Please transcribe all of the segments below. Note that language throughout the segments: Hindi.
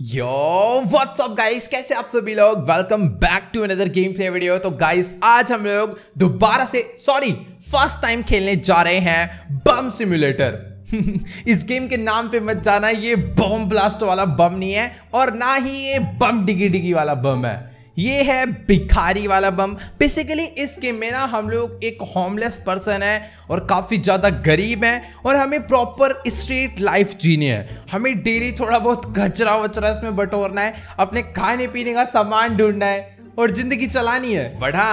what's up guys? कैसे आप सभी लोग welcome back to another game play video तो गाइस आज हम लोग दोबारा से सॉरी फर्स्ट टाइम खेलने जा रहे हैं बम सिम्युलेटर इस गेम के नाम पे मत जाना ये बम ब्लास्ट वाला बम नहीं है और ना ही ये बम डिगी डिगी वाला बम है ये है भिखारी वाला बम बेसिकली इस गेम में ना हम लोग एक होमलेस पर्सन है और काफ़ी ज़्यादा गरीब हैं और हमें प्रॉपर स्ट्रीट लाइफ जीनी है हमें डेली थोड़ा बहुत कचरा वचरा इसमें बटोरना है अपने खाने पीने का सामान ढूंढना है और ज़िंदगी चलानी है बढ़ा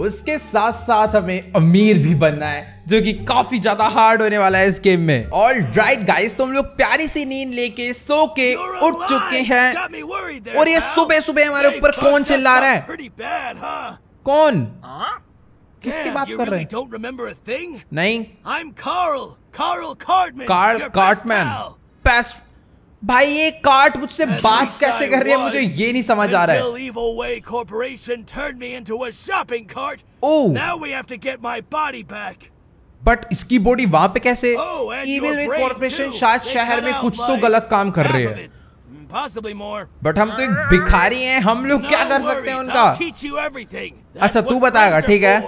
उसके साथ साथ हमें अमीर भी बनना है जो कि काफी ज्यादा हार्ड होने वाला है इस गेम में ऑल राइट गाइस तो हम लोग प्यारी सी नींद लेके सो के उठ चुके हैं और ये सुबह सुबह हमारे ऊपर कौन चिल्ला रहा है कौन huh? किसकी बात कर रहे हैं नहीं कार्ल कार्टमैन बेस्ट भाई ये कार्ट मुझसे बात कैसे कर रही है मुझे ये नहीं समझ आ रहा है ओह बट oh. इसकी बॉडी वहां पे कैसे इविल oh, कॉर्पोरेशन शायद शहर में कुछ तो गलत काम कर रहे हैं बट mm, हम तो एक भिखारी हैं हम लोग क्या कर सकते हैं उनका अच्छा तू बताएगा ठीक है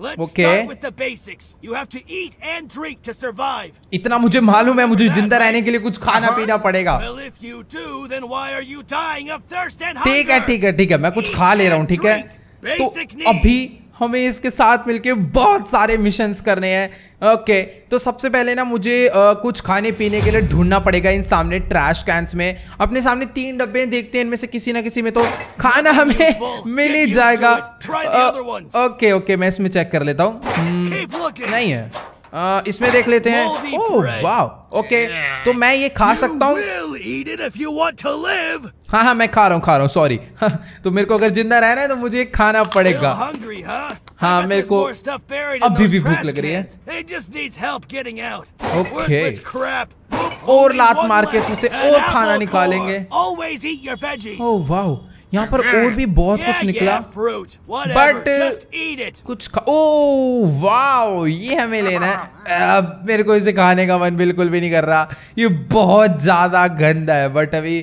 ओके इतना मुझे मालूम है मुझे जिंदा रहने के लिए कुछ खाना पीना पड़ेगा ठीक है ठीक है ठीक है मैं कुछ खा ले रहा हूँ ठीक है तो अभी हमें इसके साथ मिलके बहुत सारे मिशंस करने हैं ओके तो सबसे पहले ना मुझे आ, कुछ खाने पीने के लिए ढूंढना पड़ेगा इन सामने ट्रैश कैंस में अपने सामने तीन डब्बे देखते हैं इनमें से किसी ना किसी में तो खाना हमें मिल ही जाएगा ओके ओके मैं इसमें चेक कर लेता हूँ हम्म, नहीं है आ, इसमें देख लेते हैं ओह ओके तो मैं ये खा सकता हूँ हाँ हाँ मैं खा रहा हूँ खा रहा हूँ सॉरी तो मेरे को अगर जिंदा रहना है तो मुझे खाना पड़ेगा हाँ मेरे को अभी भी भूख लग रही है ओके और लात मार के इसमें से और खाना निकालेंगे ओह वाह यहाँ पर और भी बहुत कुछ निकला बट uh, कुछ ओ वाओ oh, ये हमें लेना है अब मेरे को इसे खाने का मन बिल्कुल भी नहीं कर रहा ये बहुत ज्यादा गंदा है बट अभी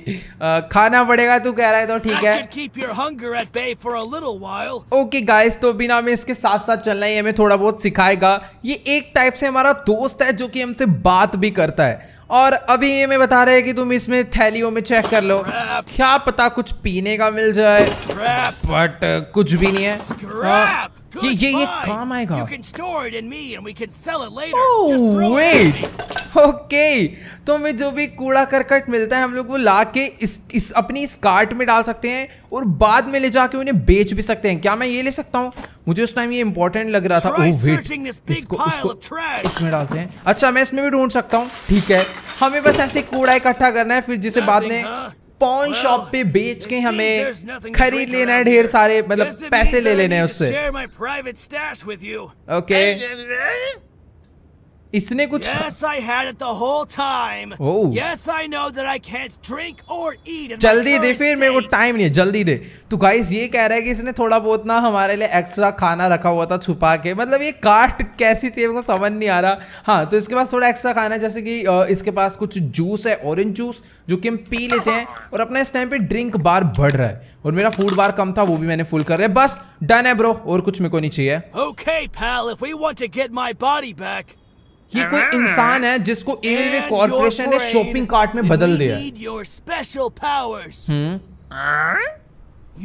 खाना पड़ेगा तू कह रहा है तो ठीक है ओके गाइस तो बिना हमें इसके साथ साथ चलना ही हमें थोड़ा बहुत सिखाएगा ये एक टाइप से हमारा दोस्त है जो कि हमसे बात भी करता है और अभी ये मैं बता रहे हैं कि तुम इसमें थैलियों में चेक कर लो क्या पता कुछ पीने का मिल जाए बट कुछ भी नहीं है हाँ। yeah, yeah, yeah, काम आएगा. You can store it in me and we can sell it later. Oh, Just wait. Okay तो हमें जो भी कूड़ा करकट मिलता है हम लोग वो ला के इस, इस अपनी इस कार्ट में डाल सकते हैं और बाद में ले जाके उन्हें बेच भी सकते हैं क्या मैं ये ले सकता हूँ मुझे उस टाइम ये इंपॉर्टेंट लग रहा था ओ वेट oh, इसको इसको इसमें डालते हैं अच्छा मैं इसमें भी ढूंढ सकता हूँ ठीक है हमें बस ऐसे कूड़ा इकट्ठा करना है फिर जिसे बाद में पॉन शॉप पे बेच के हमें खरीद लेना है ढेर सारे मतलब पैसे ले लेने हैं उससे ओके okay. इसने कुछ yes, I had it the whole time. Oh. Yes, I know that I can't drink or eat जल्दी दे फिर मेरे को टाइम नहीं है जल्दी दे तो गाइस ये कह रहा है कि इसने थोड़ा बहुत ना हमारे लिए एक्स्ट्रा खाना रखा हुआ था छुपा के मतलब ये काट कैसी थी मेरे को समझ नहीं आ रहा हाँ तो इसके पास थोड़ा एक्स्ट्रा खाना है जैसे कि इसके पास कुछ जूस है ऑरेंज जूस जो कि हम पी लेते हैं और अपना इस टाइम पे ड्रिंक बार बढ़ रहा है और मेरा फूड बार कम था वो भी मैंने फुल कर लिया बस डन है ब्रो और कुछ मेरे को नहीं चाहिए okay, pal, if we want to get my body back, ये कोई इंसान है जिसको एवे कॉर्पोरेशन ने शॉपिंग कार्ट में बदल दिया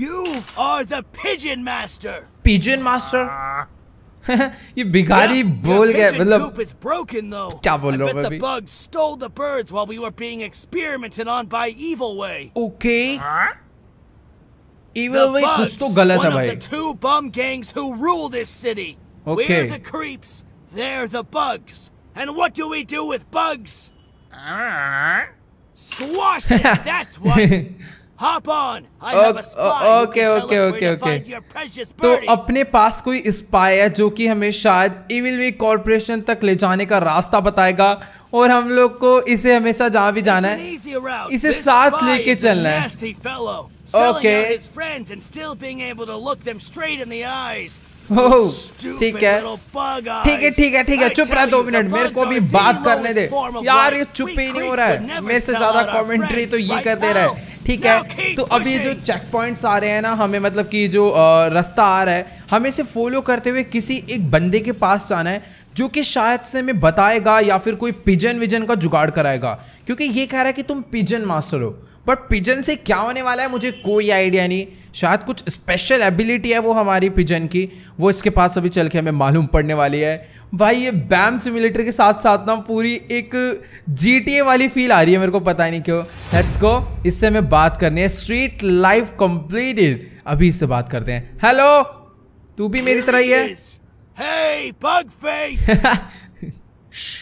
You are the pigeon master. Pigeon master? Ah. ये भिखारी बोल गए मतलब क्या बोल रहा हूँ bug stole the birds while we were being experimented on by evil way. Okay. Ah. Evil way कुछ तो गलत है भाई. the two bum gangs who rule this city. Okay. We're the creeps. They're the bugs. And what do we do with bugs? Squash them. that's what. Hop on. I have a spy okay, okay, okay, okay. तो अपने पास कोई स्पाई है जो कि हमें शायद इविलवे कॉरपोरेशन तक ले जाने का रास्ता बताएगा और हम लोग को इसे हमेशा जहाँ भी जाना है इसे साथ लेके चलना है ओके okay. ठीक है ठीक है ठीक है ठीक है चुप रहा दो मिनट मेरे को भी बात करने दे यार ये चुप ही नहीं हो रहा है मेरे से ज्यादा कमेंट्री तो ये कर दे रहा है ठीक है तो अभी जो चेक पॉइंट्स आ रहे हैं ना हमें मतलब कि जो रास्ता आ रहा है हमें इसे फॉलो करते हुए किसी एक बंदे के पास जाना है जो कि शायद से हमें बताएगा या फिर कोई पिजन विजन का जुगाड़ कराएगा क्योंकि ये कह रहा है कि तुम पिजन मास्टर हो बट पिजन से क्या होने वाला है मुझे कोई आइडिया नहीं शायद कुछ स्पेशल एबिलिटी है वो हमारी पिजन की वो इसके पास अभी चल के हमें मालूम पड़ने वाली है भाई ये बैम सिमुलेटर के साथ साथ ना पूरी एक जी वाली फील आ रही है मेरे को पता नहीं क्यों लेट्स गो इससे हमें बात करनी है स्ट्रीट लाइफ कंप्लीटेड अभी इससे बात करते हैं हेलो तू भी मेरी तरह ही है hey, bug face. Shh.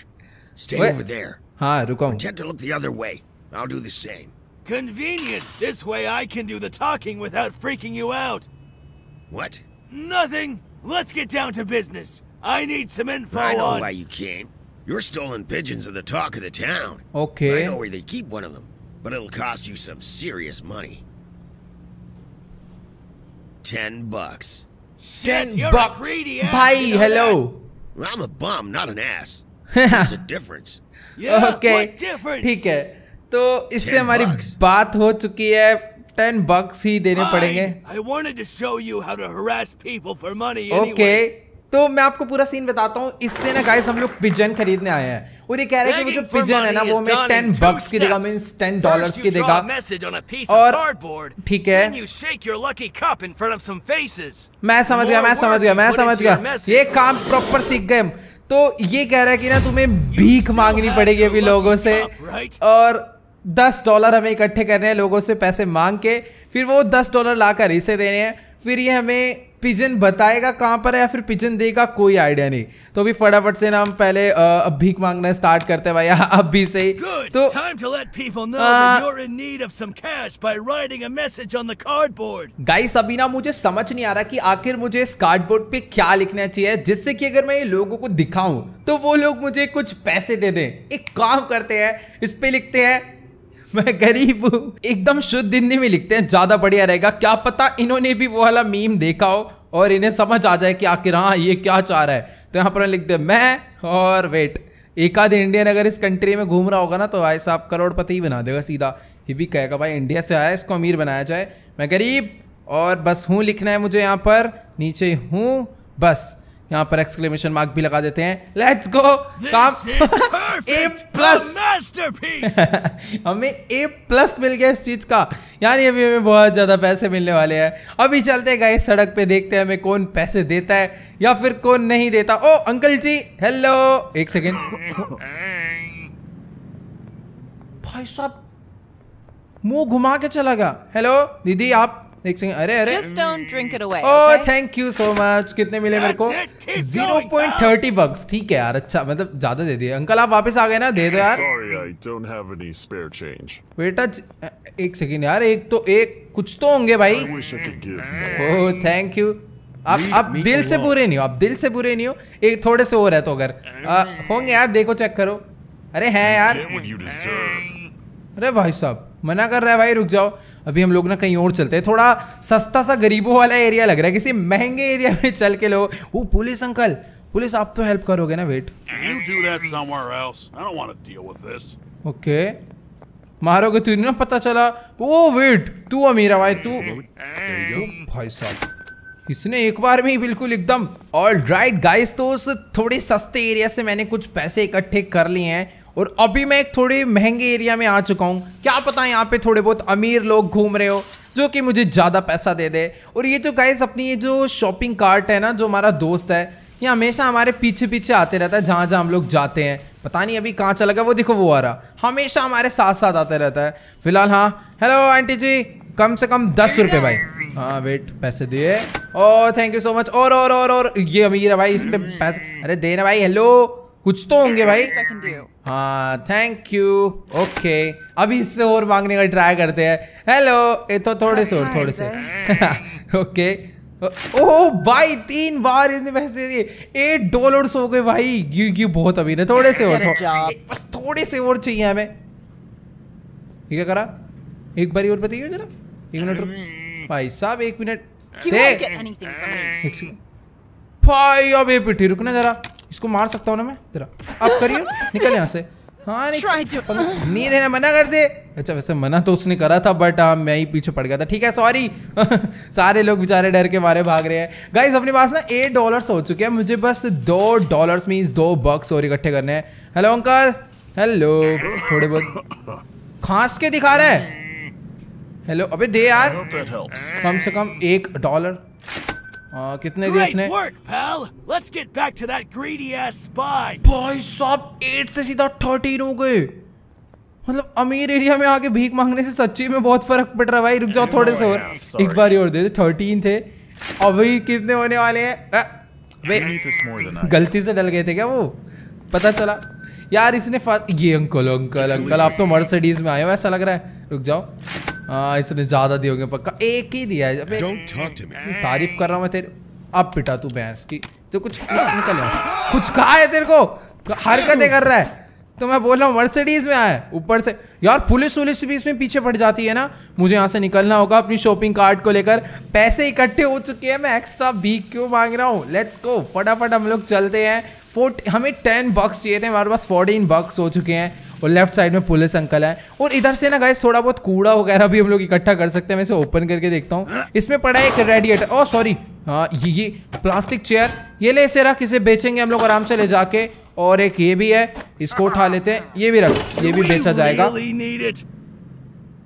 Stay over there. हाँ रुको. Pretend I'll do the same. Convenient. This way I can do the talking without freaking you out. What? Nothing. Let's get down to business. I need some info I know on... why you came. Your stolen pigeons are the talk of the town. Okay. I know where they keep one of them, but it'll cost you some serious money. Ten bucks. Shit, Ten bucks. greedy ass, Bye, you know hello. That? I'm a bum, not an ass. There's a difference. Yeah, okay. what difference? तो इससे हमारी बात हो चुकी है टेन बक्स ही देने पड़ेंगे ओके तो मैं आपको पूरा सीन बताता हूँ इससे ना गाइस हम लोग पिजन खरीदने आए हैं और ये कह रहे हैं कि जो पिजन है ना वो हमें टेन बक्स की देगा मीन टेन डॉलर की देगा और ठीक है मैं समझ गया मैं समझ गया मैं समझ गया ये काम प्रॉपर सीख गए तो ये कह रहा है कि ना तुम्हें भीख मांगनी पड़ेगी अभी लोगों से और दस डॉलर हमें इकट्ठे करने हैं लोगों से पैसे मांग के फिर वो दस डॉलर ला कर इसे देने हैं फिर ये हमें पिजन बताएगा कहाँ पर है या फिर पिजन देगा कोई आइडिया नहीं तो अभी फटाफट से ना हम पहले अब भीख मांगना स्टार्ट करते हैं भाई अब भी सही तो गाइस अभी ना मुझे समझ नहीं आ रहा कि आखिर मुझे इस कार्डबोर्ड पे क्या लिखना चाहिए जिससे कि अगर मैं ये लोगों को दिखाऊं तो वो लोग मुझे कुछ पैसे दे दें एक काम करते हैं इस पे लिखते हैं मैं गरीब हूँ एकदम शुद्ध हिंदी में लिखते हैं ज्यादा बढ़िया रहेगा क्या पता इन्होंने भी वो वाला मीम देखा हो और इन्हें समझ आ जाए कि आखिर हाँ ये क्या चाह रहा है तो यहाँ पर लिखते हैं मैं और वेट एक आध इंडियन अगर इस कंट्री में घूम रहा होगा ना तो भाई साहब करोड़पति ही बना देगा सीधा ये भी कहेगा भाई इंडिया से आया इसको अमीर बनाया जाए मैं गरीब और बस हूँ लिखना है मुझे यहाँ पर नीचे हूँ बस यहाँ पर एक्सक्लेमेशन मार्क भी लगा देते हैं लेट्स गो काम ए प्लस हमें ए प्लस मिल गया इस चीज़ का यानी अभी हमें बहुत ज़्यादा पैसे मिलने वाले हैं अभी चलते गए सड़क पे देखते हैं हमें कौन पैसे देता है या फिर कौन नहीं देता ओ अंकल जी हेलो एक सेकेंड भाई साहब मुंह घुमा के चला गया हेलो दीदी आप एक सेकंड अरे अरे just don't drink it away oh thank you so much कितने मिले मेरे को 0.30 बक्स ठीक है यार अच्छा मतलब ज्यादा दे दिए अंकल आप वापस आ गए ना दे दो यार sorry I don't have any spare change बेटा एक सेकंड यार एक तो एक कुछ तो होंगे भाई ओह थैंक यू आप आप दिल से बुरे नहीं हो आप दिल से बुरे नहीं हो एक थोड़े से और है तो अगर होंगे यार देखो चेक करो अरे हैं यार अरे भाई साहब मना कर रहा है भाई रुक जाओ अभी हम लोग ना कहीं और चलते हैं थोड़ा सस्ता सा गरीबों वाला एरिया लग रहा है किसी महंगे एरिया में चल के लोग वो पुलिस अंकल पुलिस आप तो हेल्प करोगे ना वेट ओके मारोगे तुझे तो ना पता चला ओ वेट तू अमीरा भाई तू भाई साहब इसने एक बार में ही बिल्कुल एकदम ऑल राइट गाइस तो उस थोड़े सस्ते एरिया से मैंने कुछ पैसे इकट्ठे कर लिए हैं और अभी मैं एक थोड़ी महंगे एरिया में आ चुका हूँ क्या पता यहाँ पे थोड़े बहुत अमीर लोग घूम रहे हो जो कि मुझे ज़्यादा पैसा दे दे और ये जो गाइस अपनी ये जो शॉपिंग कार्ट है ना जो हमारा दोस्त है ये हमेशा हमारे पीछे पीछे आते रहता है जहाँ जहाँ हम लोग जाते हैं पता नहीं अभी कहाँ चला गया वो देखो वो आ रहा हमेशा हमारे साथ साथ आते रहता है फिलहाल हाँ हेलो आंटी जी कम से कम दस रुपये भाई हाँ वेट पैसे दिए oh thank you so much और और और और ये अमीर है भाई इस पर पैसे अरे दे रहे भाई हेलो कुछ तो होंगे भाई हाँ थैंक यू ओके अभी इससे और मांगने का ट्राई करते हैं हेलो ये तो थोड़े से और थोड़े से ओके ओह भाई तीन बार इसने पैसे दिए एट डॉलर हो गए भाई यू यू बहुत अभी ने थोड़े से और थो, बस थोड़े से और चाहिए हमें ये क्या करा एक बार और बताइए जरा एक मिनट भाई साहब एक मिनट भाई अब ये पिटी रुकना जरा इसको मार सकता हूँ ना मैं जरा अब करिए निकल यहाँ से हाँ नहीं देना मना कर दे अच्छा वैसे मना तो उसने करा था बट हाँ मैं ही पीछे पड़ गया था ठीक है सॉरी सारे लोग बेचारे डर के मारे भाग रहे हैं गाइज अपने पास ना एट डॉलर्स हो चुके हैं मुझे बस दो डॉलर्स मीन्स दो बक्स और इकट्ठे करने हैं हेलो अंकल हेलो थोड़े बहुत खांस के दिखा रहा है हेलो अबे दे यार कम से कम एक डॉलर आ, कितने दिए इसने work, pal. Let's get back to that greedy ass spy. भाई साहब 8 से सीधा 13 हो गए मतलब अमीर एरिया में आके भीख मांगने से सच्ची में बहुत फर्क पड़ रहा है भाई रुक जाओ थोड़े से और एक बार और दे थर्टीन थे अभी कितने होने वाले हैं गलती से डल गए थे क्या वो पता चला यार इसने ये अंकल अंकल अंकल आप तो मर्सिडीज में आए हो ऐसा लग रहा है रुक जाओ हाँ इसने ज्यादा दिए होंगे पक्का एक ही दिया है तारीफ कर रहा हूँ मैं तेरे अब पिटा तू भैंस की तो कुछ निकल कुछ कहा है तेरे को तो हरकतें कर रहा है तो मैं बोल रहा हूँ मर्सिडीज में आए ऊपर से यार पुलिस वुलिस भी इसमें पीछे पड़ जाती है ना मुझे यहाँ से निकलना होगा अपनी शॉपिंग कार्ट को लेकर पैसे इकट्ठे हो चुके हैं मैं एक्स्ट्रा भीख क्यों मांग रहा हूँ लेट्स गो फटाफट हम लोग चलते हैं फोर्ट हमें टेन बक्स चाहिए थे हमारे पास फोर्टीन बक्स हो चुके हैं और लेफ्ट साइड में पुलिस अंकल है और इधर से ना गाइस थोड़ा बहुत कूड़ा वगैरह भी हम लोग इकट्ठा कर सकते हैं मैं इसे ओपन करके देखता हूँ इसमें पड़ा है एक रेडिएटर ओ सॉरी हाँ ये ये प्लास्टिक चेयर ये ले इसे रख इसे बेचेंगे हम लोग आराम से ले जाके और एक ये भी है इसको उठा लेते हैं ये भी रख ये भी बेचा जाएगा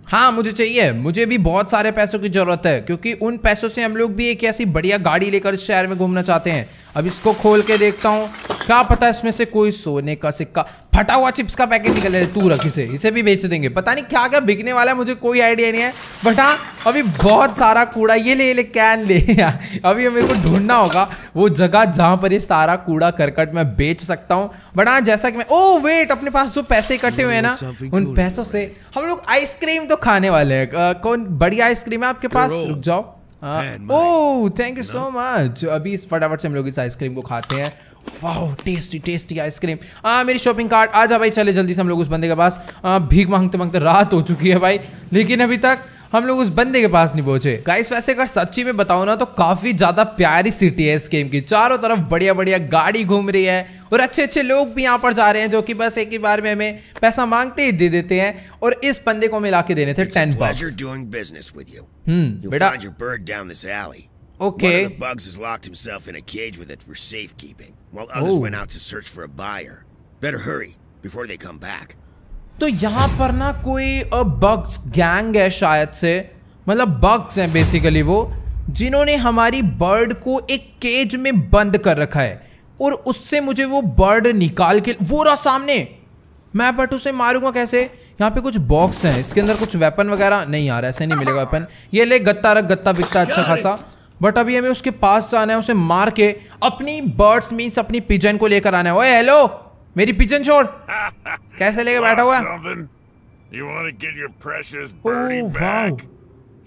हाँ मुझे चाहिए मुझे भी बहुत सारे पैसों की ज़रूरत है क्योंकि उन पैसों से हम लोग भी एक ऐसी बढ़िया गाड़ी लेकर इस शहर में घूमना चाहते हैं अब इसको खोल के देखता हूँ क्या पता इसमें से कोई सोने का सिक्का फटा हुआ चिप्स का पैकेट निकल है तू रख इसे इसे भी बेच देंगे पता नहीं क्या क्या बिकने वाला है मुझे कोई आइडिया नहीं है बट हाँ अभी बहुत सारा कूड़ा ये ले ले कैन ले यार अभी मेरे को ढूंढना होगा वो जगह जहाँ पर ये सारा कूड़ा करकट मैं बेच सकता हूँ बट हाँ जैसा कि मैं ओ वेट अपने पास जो पैसे इकट्ठे हुए हैं ना उन पैसों से हम लोग आइसक्रीम तो खाने वाले हैं कौन बड़ी आइसक्रीम है आपके पास रुक जाओ थैंक यू सो मच अभी इस फटाफट से हम लोग इस आइसक्रीम को खाते हैं वाह टेस्टी टेस्टी आइसक्रीम आ, मेरी शॉपिंग कार्ट आ जा भाई चले जल्दी से हम लोग उस बंदे के पास भीख मांगते मांगते रात हो चुकी है भाई लेकिन अभी तक हम लोग उस बंदे के पास नहीं पहुंचे गाइस वैसे अगर सच्ची में बताओ ना तो काफी ज्यादा प्यारी सिटी है इस गेम की चारों तरफ बढ़िया बढ़िया गाड़ी घूम रही है और अच्छे अच्छे लोग भी यहाँ पर जा रहे हैं जो कि बस एक ही बार में हमें पैसा मांगते ही दे देते हैं और इस बंदे को मिला के देने थे टेन बेटा Okay. One of the bugs has locked himself in a cage with it for safekeeping, while others oh. went out to search for a buyer. Better hurry before they come back. तो यहाँ पर ना कोई बग्स गैंग है शायद से मतलब बग्स हैं बेसिकली वो जिन्होंने हमारी बर्ड को एक केज में बंद कर रखा है और उससे मुझे वो बर्ड निकाल के वो रहा सामने मैं बट उसे मारूंगा कैसे यहाँ पे कुछ बॉक्स हैं इसके अंदर कुछ वेपन वगैरह नहीं यार ऐसे नहीं मिलेगा वेपन ये ले गत्ता रख गत्ता बिकता अच्छा खासा बट अभी हमें उसके पास जाना है उसे मार के अपनी बर्ड्स मीन्स अपनी पिजन को लेकर आना है ओए हेलो मेरी पिजन छोड़ कैसे लेके बैठा हुआ oh,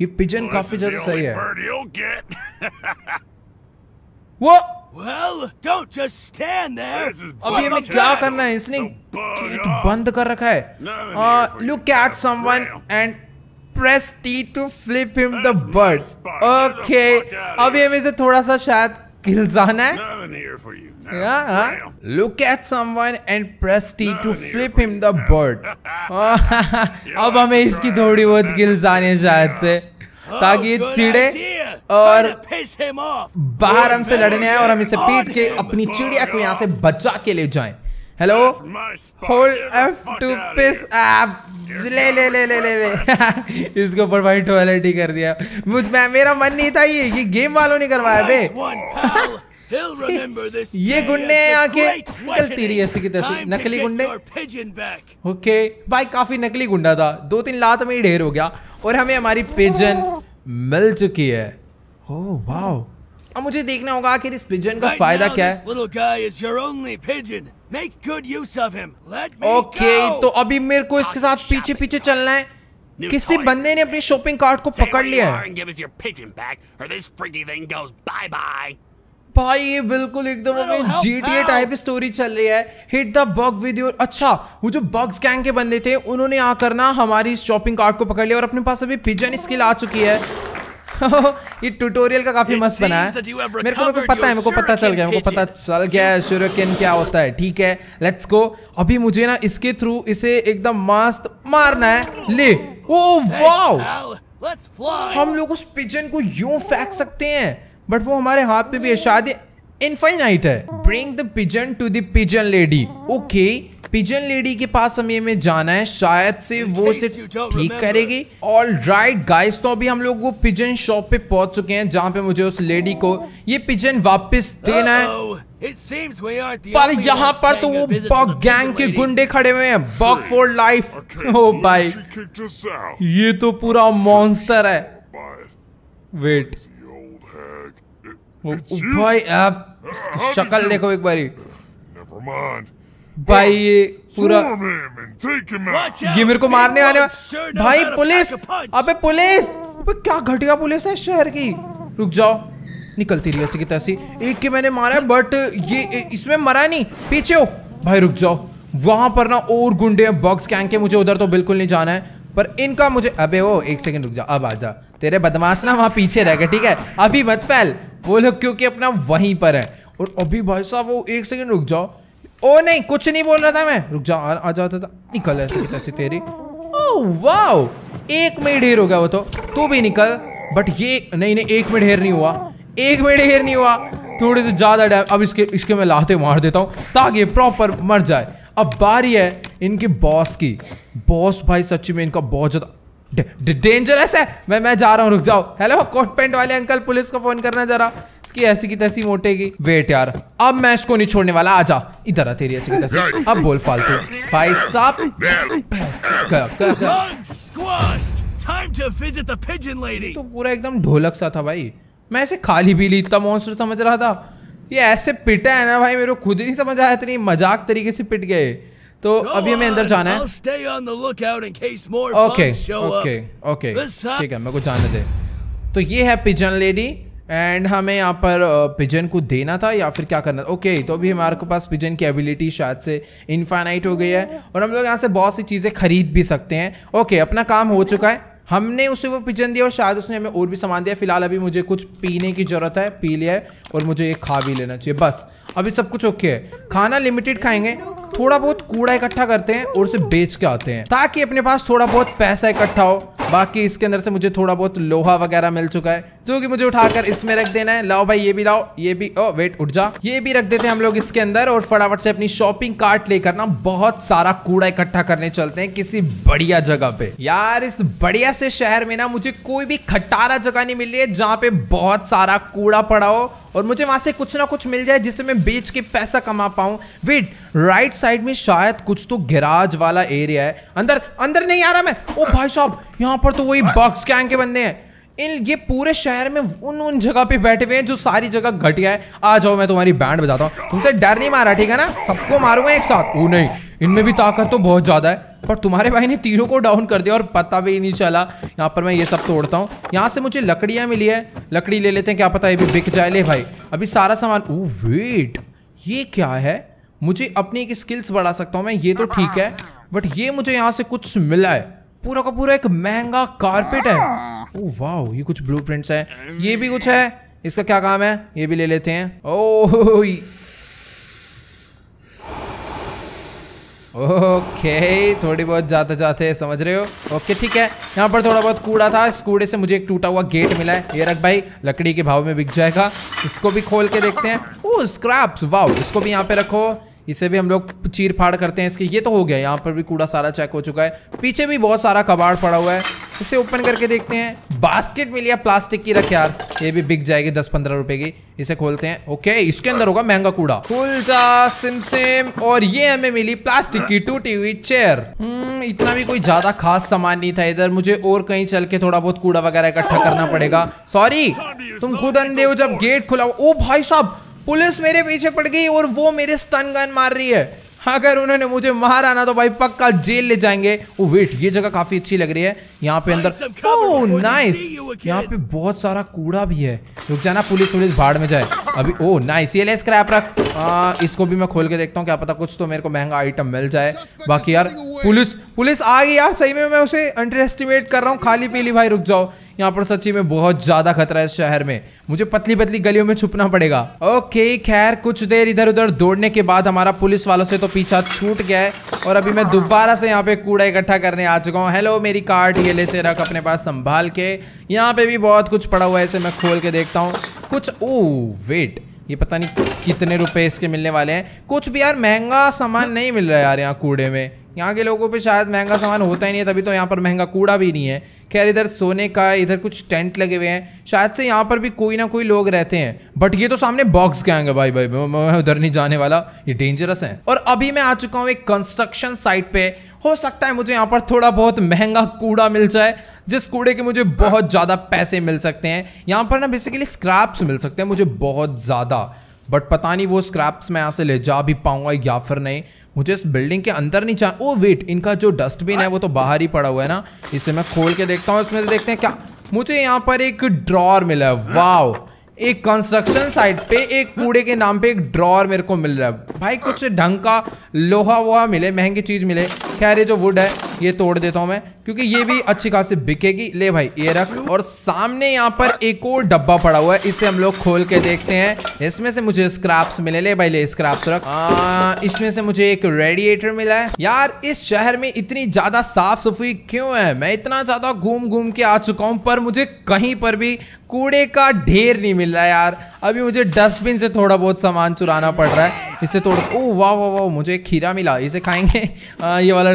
ये पिजन काफी ज्यादा सही है वो Well, don't just stand there. अब ये मैं क्या करना है इसने गेट बंद कर रखा है look at someone and press T to flip him the bird okay अभी हमें इसे थोड़ा सा शायद किल जाना है look at someone and press T to flip him the bird अब हमें इसकी थोड़ी बहुत गिल जाने शायद से ताकि चिड़े और बाहर हमसे लड़ने आए और हम इसे पीट के अपनी चिड़िया को यहाँ से बचा के ले जाए hello hold F to piss आप ले ले ले ले ले ले इसको ऊपर भाई टॉयलेट ही कर दिया मुझ मैं मेरा मन नहीं था ये कि गेम वालों ने करवाया बे ये गुंडे यहाँ के निकलती रही ऐसी की तैसी नकली गुंडे ओके भाई काफी नकली गुंडा था दो तीन लात में ही ढेर हो गया और हमें हमारी पिजन मिल चुकी है oh, वाओ अब मुझे देखना होगा आखिर इस पिजन का right फायदा क्या है ओके तो अभी मेरे को इसके साथ पीछे पीछे चलना है किसी बंदे ने अपनी शॉपिंग कार्ट को पकड़ लिया है भाई ये बिल्कुल एकदम हमें जीटीए टाइप स्टोरी चल रही है hit the bug with your अच्छा वो जो बग्स गैंग के बंदे थे उन्होंने आकर ना हमारी शॉपिंग कार्ट को पकड़ लिया और अपने पास अभी पिजन स्किल आ चुकी है ये ट्यूटोरियल का काफी मस्त बना है मेरे को मेरे को पता है मेरे को पता चल गया मेरे को पता चल गया है शुरकिन क्या होता है ठीक है लेट्स गो अभी मुझे ना इसके थ्रू इसे एकदम मस्त मारना है ले ओ oh, वाओ हम लोग उस पिजन को यूं फेंक सकते हैं बट वो हमारे हाथ पे भी है शायद इनफाइनाइट है bring the pigeon to pigeon lady okay pigeon lady के पास हमें में जाना है शायद से वो से ठीक करेगी ऑल राइट गाइस तो अभी हम लोग वो पिजन शॉप पे पहुंच चुके हैं जहाँ पे मुझे उस लेडी को ये पिजन वापस देना है पर यहाँ पर तो वो बॉक गैंग के गुंडे खड़े हुए हैं बॉक फॉर लाइफ ओ भाई ये तो पूरा मॉन्स्टर है वेट भाई आप शक्ल देखो एक बारी भाई ये पूरा ये मेरे को मारने आने भाई पुलिस अबे पुलिस क्या घटिया पुलिस है शहर की रुक जाओ निकलती रही ऐसी की तैसी एक के मैंने मारा है बट ये इसमें मरा नहीं पीछे हो भाई रुक जाओ वहां पर ना और गुंडे हैं बॉक्स कैंग के मुझे उधर तो बिल्कुल नहीं जाना है पर इनका मुझे अबे वो एक सेकंड रुक जाओ अब आ जा तेरे बदमाश ना वहां पीछे रह गए ठीक है अभी मत फैल वो लोग क्योंकि अपना वहीं पर है और अभी भाई साहब वो एक सेकंड रुक जाओ ओ नहीं कुछ नहीं बोल रहा था मैं रुक जाओ आ, जाता था निकल ऐसी तैसी तेरी ओ वाह एक में ढेर हो गया वो तो तू भी निकल बट ये नहीं नहीं एक में ढेर नहीं हुआ एक में ढेर नहीं हुआ थोड़े से ज़्यादा डैम अब इसके इसके मैं लाते मार देता हूँ ताकि प्रॉपर मर जाए अब बारी है इनके बॉस की बॉस भाई सच्ची में इनका बहुत ज़्यादा डेंजरस है मैं मैं जा रहा हूँ रुक जाओ हेलो कोट पेंट वाले अंकल पुलिस को फोन करना जरा इसकी ऐसी की तैसी मोटेगी वेट यार अब मैं इसको नहीं छोड़ने वाला आ जा इधर आ तेरी ऐसी की तैसी अब बोल फालतू भाई साहब तो पूरा एकदम ढोलक सा था भाई मैं ऐसे खाली पीली इतना मॉन्स्टर समझ रहा था ये ऐसे पिटा है ना भाई मेरे को खुद ही नहीं समझ आया इतनी मजाक तरीके से पिट गए तो अभी हमें अंदर जाना है ओके ओके ओके ठीक है मेरे को जाने दे तो ये है पिजन लेडी एंड हमें यहाँ पर पिजन को देना था या फिर क्या करना था ओके okay, तो अभी हमारे पास पिजन की एबिलिटी शायद से इनफाइनाइट हो गई है और हम लोग यहाँ से बहुत सी चीज़ें खरीद भी सकते हैं ओके okay, अपना काम हो चुका है हमने उसे वो पिजन दिया और शायद उसने हमें और भी सामान दिया फिलहाल अभी मुझे कुछ पीने की ज़रूरत है पी लिया है और मुझे ये खा भी लेना चाहिए बस अभी सब कुछ ओके है खाना लिमिटेड खाएंगे थोड़ा बहुत कूड़ा इकट्ठा करते हैं और उसे बेच के आते हैं ताकि अपने पास थोड़ा बहुत पैसा इकट्ठा हो बाकी इसके अंदर से मुझे थोड़ा बहुत लोहा वगैरह मिल चुका है जो कि मुझे उठाकर इसमें रख देना है लाओ भाई ये भी लाओ ये भी ओ वेट उठ जा ये भी रख देते हैं हम लोग इसके अंदर और फटाफट से अपनी शॉपिंग कार्ट लेकर ना बहुत सारा कूड़ा इकट्ठा करने चलते हैं किसी बढ़िया जगह पे यार इस बढ़िया से शहर में ना मुझे कोई भी खटारा जगह नहीं मिल रही है जहाँ पे बहुत सारा कूड़ा पड़ा हो और मुझे वहां से कुछ ना कुछ मिल जाए जिससे मैं बेच के पैसा कमा पाऊं वेट राइट साइड में शायद कुछ तो गैराज वाला एरिया है अंदर अंदर नहीं आ रहा मैं ओ भाई साहब यहाँ पर तो वही बॉक्स कैंग के बंदे हैं इन ये पूरे शहर में उन उन जगह पे बैठे हुए हैं जो सारी जगह घटिया है आ जाओ मैं तुम्हारी बैंड बजाता हूँ तुमसे डर नहीं मारा ठीक है ना सबको मारूंगा एक साथ वो नहीं इनमें भी ताकत तो बहुत ज़्यादा है पर तुम्हारे भाई ने तीनों को डाउन कर दिया और पता भी नहीं चला यहाँ पर मैं ये सब तोड़ता हूँ यहाँ से मुझे लकड़ियाँ मिली है लकड़ी ले लेते हैं क्या पता ये भी बिक जाए ले भाई अभी सारा सामान ओ वेट ये क्या है मुझे अपनी एक स्किल्स बढ़ा सकता हूँ मैं ये तो ठीक है बट ये मुझे यहाँ से कुछ मिला है पूरा का पूरा एक महंगा कारपेट है हाँ। ओ वाह ये कुछ ब्लू प्रिंट्स है ये भी कुछ है इसका क्या काम है ये भी ले लेते हैं ओ ओके थोड़ी बहुत जाते जाते समझ रहे हो ओके ठीक है यहाँ पर थोड़ा बहुत कूड़ा था इस कूड़े से मुझे एक टूटा हुआ गेट मिला है ये रख भाई लकड़ी के भाव में बिक जाएगा इसको भी खोल के देखते हैं ओ स्क्रैप्स वाओ इसको भी यहाँ पे रखो इसे भी हम लोग चीर फाड़ करते हैं इसके ये तो हो गया यहाँ पर भी कूड़ा सारा चेक हो चुका है पीछे भी बहुत सारा कबाड़ पड़ा हुआ है इसे ओपन करके देखते हैं बास्केट मिली है प्लास्टिक की रख यार ये भी बिक जाएगी दस पंद्रह रुपए की इसे खोलते हैं ओके इसके अंदर होगा महंगा कूड़ा कुलचा सिम सिम और ये हमें मिली प्लास्टिक की टूटी हुई चेयर हम्म, इतना भी कोई ज्यादा खास सामान नहीं था इधर मुझे और कहीं चल के थोड़ा बहुत कूड़ा वगैरह इकट्ठा करना पड़ेगा सॉरी तुम खुद अंधे हो जब गेट खुला ओ भाई साहब पुलिस मेरे पीछे पड़ गई और वो मेरे स्टन गन मार रही है अगर उन्होंने मुझे मारा ना तो भाई पक्का जेल ले जाएंगे ओ वेट ये जगह काफी अच्छी लग रही है यहाँ पे अंदर नाइस oh, यहाँ पे बहुत सारा कूड़ा भी है रुक जाना पुलिस पुलिस भाड़ में जाए अभी ओ oh, नाइस ये ले स्क्रैप रख आ, इसको भी मैं खोल के देखता हूँ क्या पता कुछ तो मेरे को महंगा आइटम मिल जाए बाकी यार पुलिस पुलिस आ गई यार सही में मैं उसे अंडर एस्टिमेट कर रहा हूँ खाली पीली भाई रुक जाओ यहाँ पर सच्ची में बहुत ज़्यादा खतरा है इस शहर में मुझे पतली पतली गलियों में छुपना पड़ेगा ओके खैर कुछ देर इधर उधर दौड़ने के बाद हमारा पुलिस वालों से तो पीछा छूट गया है और अभी मैं दोबारा से यहाँ पे कूड़ा इकट्ठा करने आ चुका हूँ हेलो मेरी कार्ड ये ले से रख अपने पास संभाल के यहाँ पे भी बहुत कुछ पड़ा हुआ है इसे मैं खोल के देखता हूँ कुछ ओ वेट ये पता नहीं कितने रुपए इसके मिलने वाले हैं कुछ भी यार महंगा सामान नहीं मिल रहा है यार यहाँ कूड़े में यहाँ के लोगों पे शायद महंगा सामान होता ही नहीं है तभी तो यहाँ पर महंगा कूड़ा भी नहीं है खैर इधर सोने का इधर कुछ टेंट लगे हुए हैं शायद से यहाँ पर भी कोई ना कोई लोग रहते हैं बट ये तो सामने बॉक्स के आएंगे भाई भाई मैं उधर नहीं जाने वाला ये डेंजरस है और अभी मैं आ चुका हूँ एक कंस्ट्रक्शन साइट पे हो सकता है मुझे यहाँ पर थोड़ा बहुत महंगा कूड़ा मिल जाए जिस कूड़े के मुझे बहुत ज़्यादा पैसे मिल सकते हैं यहाँ पर ना बेसिकली स्क्रैप्स मिल सकते हैं मुझे बहुत ज़्यादा बट पता नहीं वो स्क्रैप्स मैं यहाँ से ले जा भी पाऊँगा या फिर नहीं मुझे इस बिल्डिंग के अंदर नहीं चाह ओ वेट इनका जो डस्टबिन है वो तो बाहर ही पड़ा हुआ है ना इसे मैं खोल के देखता हूँ इसमें देखते हैं क्या मुझे यहाँ पर एक ड्रॉर मिला है वाव एक कंस्ट्रक्शन साइट पे एक कूड़े के नाम पे एक ड्रॉर मेरे को मिल रहा है भाई कुछ ढंग का लोहा वोहा मिले महंगी चीज़ मिले खैर ये जो वुड है ये तोड़ देता हूँ मैं क्योंकि ये भी अच्छी खासी बिकेगी ले भाई ये रख और सामने यहाँ पर एक और डब्बा पड़ा हुआ है इसे हम लोग खोल के देखते हैं इसमें से मुझे स्क्रैप्स मिले ले भाई ले स्क्रैप्स रख इसमें से मुझे एक रेडिएटर मिला है यार इस शहर में इतनी ज्यादा साफ सफाई क्यों है मैं इतना ज्यादा घूम घूम के आ चुका हूँ पर मुझे कहीं पर भी कूड़े का ढेर नहीं मिल रहा यार अभी मुझे डस्टबिन से थोड़ा बहुत सामान चुराना पड़ रहा है इसे तोड़ ओ वाह वाह वाह मुझे खीरा मिला इसे खाएंगे आ, ये वाला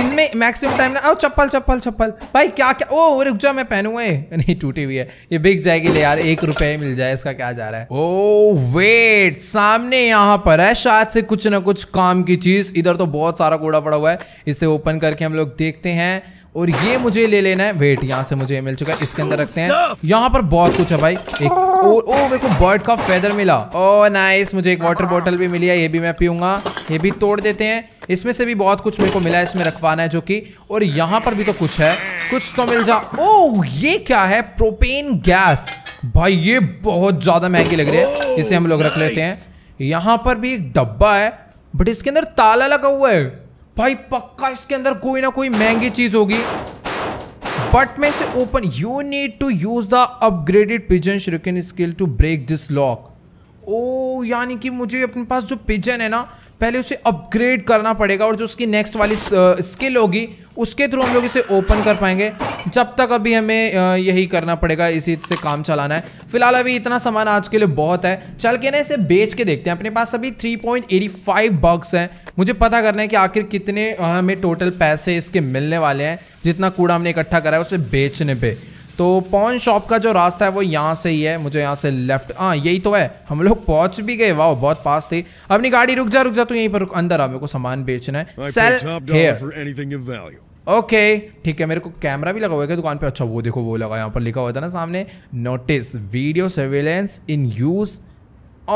इनमें मैक्सिमम टाइम ना चप्पल चप्पल चप्पल भाई क्या क्या ओ रुक जा मैं पहनूंगा नहीं टूटी हुई है ये बिक जाएगी ले यार एक रुपए मिल जाए इसका क्या जा रहा है ओ वेट सामने यहाँ पर है शायद से कुछ ना कुछ काम की चीज इधर तो बहुत सारा कूड़ा पड़ा हुआ है इसे ओपन करके हम लोग देखते हैं और ये मुझे ले लेना है वेट यहाँ से मुझे मिल चुका है इसके अंदर रखते हैं यहाँ पर बहुत कुछ है भाई एक और ओ मेरे को बर्ड का फेदर मिला ओ oh, नाइस मुझे एक वाटर बॉटल भी मिली है ये भी मैं पीऊंगा ये भी तोड़ देते हैं इसमें से भी बहुत कुछ मेरे को मिला है इसमें रखवाना है जो कि और यहाँ पर भी तो कुछ है कुछ तो मिल जा ओ oh, ये क्या है प्रोपेन गैस भाई ये बहुत ज़्यादा महंगी लग रही है oh, इसे हम लोग रख लेते हैं यहाँ पर भी एक डब्बा है बट इसके अंदर ताला लगा हुआ है भाई पक्का इसके अंदर कोई ना कोई महंगी चीज होगी बट में से open you need to use the upgraded pigeon shrieking skill to break this lock oh यानी कि मुझे अपने पास जो पिजन है ना पहले उसे अपग्रेड करना पड़ेगा और जो उसकी नेक्स्ट वाली स्किल uh, होगी उसके थ्रू हम लोग इसे ओपन कर पाएंगे जब तक अभी हमें यही करना पड़ेगा इसी से काम चलाना है फिलहाल अभी इतना सामान आज के लिए बहुत है चल के ना इसे बेच के देखते हैं अपने पास अभी 3.85 पॉइंट बक्स हैं मुझे पता करना है कि आखिर कितने हमें टोटल पैसे इसके मिलने वाले हैं जितना कूड़ा हमने इकट्ठा करा है उसे बेचने पर तो पॉन शॉप का जो रास्ता है वो यहाँ से ही है मुझे यहाँ से लेफ्ट हाँ यही तो है हम लोग पहुँच भी गए वाह बहुत पास थी अपनी गाड़ी रुक जा रुक जा तू यहीं पर अंदर आ मेरे को सामान बेचना है सेल हेयर ओके ठीक है मेरे को कैमरा भी लगा हुआ है दुकान पे अच्छा वो देखो वो लगा यहाँ पर लिखा हुआ था ना सामने notice video surveillance in use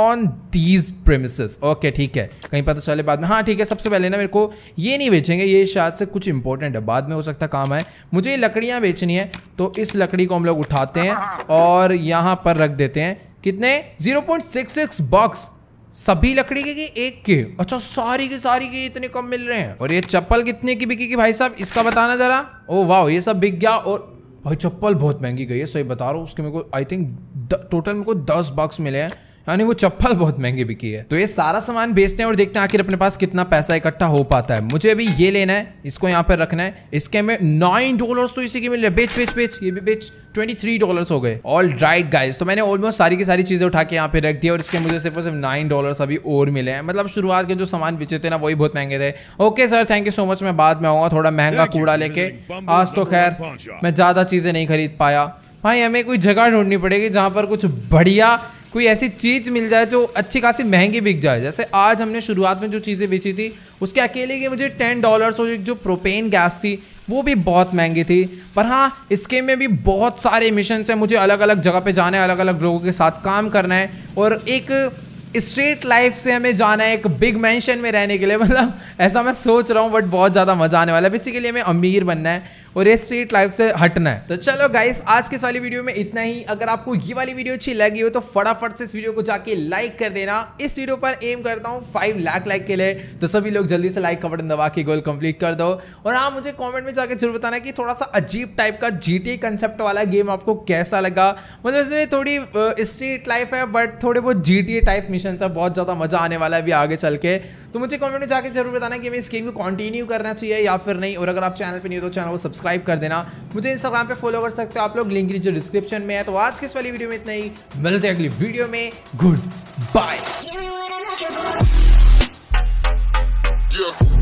on these premises okay ठीक है कहीं पता चले बाद में हाँ ठीक है सबसे पहले ना मेरे को ये नहीं बेचेंगे ये शायद से कुछ इंपॉर्टेंट है बाद में हो सकता काम है मुझे ये लकड़ियाँ बेचनी है तो इस लकड़ी को हम लोग उठाते हैं और यहाँ पर रख देते हैं कितने 0.66 पॉइंट सिक्स सिक्स बॉक्स सभी लकड़ी के, के एक के अच्छा सारी की सारी के इतने कम मिल रहे हैं और ये चप्पल कितने की बिकी की भाई साहब इसका बताना जरा ओ वाह ये सब बिक गया और भाई चप्पल बहुत महंगी गई है सही बता रहा हूँ उसके मेरे को आई थिंक टोटल मेरे को दस बक्स मिले हैं यानी वो चप्पल बहुत महंगी बिकी है तो ये सारा सामान बेचते हैं और देखते हैं आखिर अपने पास कितना पैसा इकट्ठा हो पाता है मुझे अभी ये लेना है इसको यहाँ पर रखना है इसके में नाइन डॉलर तो इसी के मिल रहे बेच बेच बेच ये भी बेच ट्वेंटी थ्री डॉलर हो गए ऑल राइट गाइज तो मैंने ऑलमोस्ट सारी की सारी चीजें उठा के यहाँ पे रख दिया और इसके मुझे सिर्फ और सिर्फ नाइन डॉलर अभी और मिले हैं मतलब शुरुआत के जो सामान बेचे थे ना वही बहुत महंगे थे okay sir thank you so much मैं बाद में आऊंगा थोड़ा महंगा कूड़ा लेके आज तो खैर मैं ज्यादा चीजें नहीं खरीद पाया भाई हमें कोई जगह ढूंढनी पड़ेगी जहाँ पर कुछ बढ़िया कोई ऐसी चीज़ मिल जाए जो अच्छी खासी महंगी बिक जाए जैसे आज हमने शुरुआत में जो चीज़ें बेची थी उसके अकेले के मुझे टेन डॉलर्स और जो प्रोपेन गैस थी वो भी बहुत महंगी थी पर हाँ इसके में भी बहुत सारे मिशन हैं मुझे अलग अलग जगह पे जाना है अलग अलग लोगों के साथ काम करना है और एक स्ट्रेट लाइफ से हमें जाना है एक बिग मैंशन में रहने के लिए मतलब ऐसा मैं सोच रहा हूँ बट बहुत ज़्यादा मज़ा आने वाला है बेसिकली हमें अमीर बनना है और ये स्ट्रीट लाइफ से हटना है तो चलो गाइस आज के वाली वीडियो में इतना ही अगर आपको ये वाली वीडियो अच्छी लगी हो तो फटाफट से इस वीडियो को जाके लाइक कर देना इस वीडियो पर एम करता हूँ फाइव लाख लाइक के लिए तो सभी लोग जल्दी से लाइक का बटन दबा के गोल कंप्लीट कर दो और हाँ मुझे कॉमेंट में जाकर जरूर बताना कि थोड़ा सा अजीब टाइप का जी कंसेप्ट वाला गेम आपको कैसा लगा मतलब इसमें थोड़ी स्ट्रीट लाइफ है बट थोड़े बहुत जी टाइप मिशन है बहुत ज़्यादा मजा आने वाला है अभी आगे चल के तो मुझे कमेंट में जाकर जरूर बताना कि हमें इस गेम को कंटिन्यू करना चाहिए या फिर नहीं और अगर आप चैनल पर नहीं हो तो चैनल को सब्सक्राइब कर देना मुझे इंस्टाग्राम पर फॉलो कर सकते हो आप लोग लिंक जो डिस्क्रिप्शन में है तो आज के इस वाली वीडियो में इतना ही मिलते हैं अगली वीडियो में गुड बाय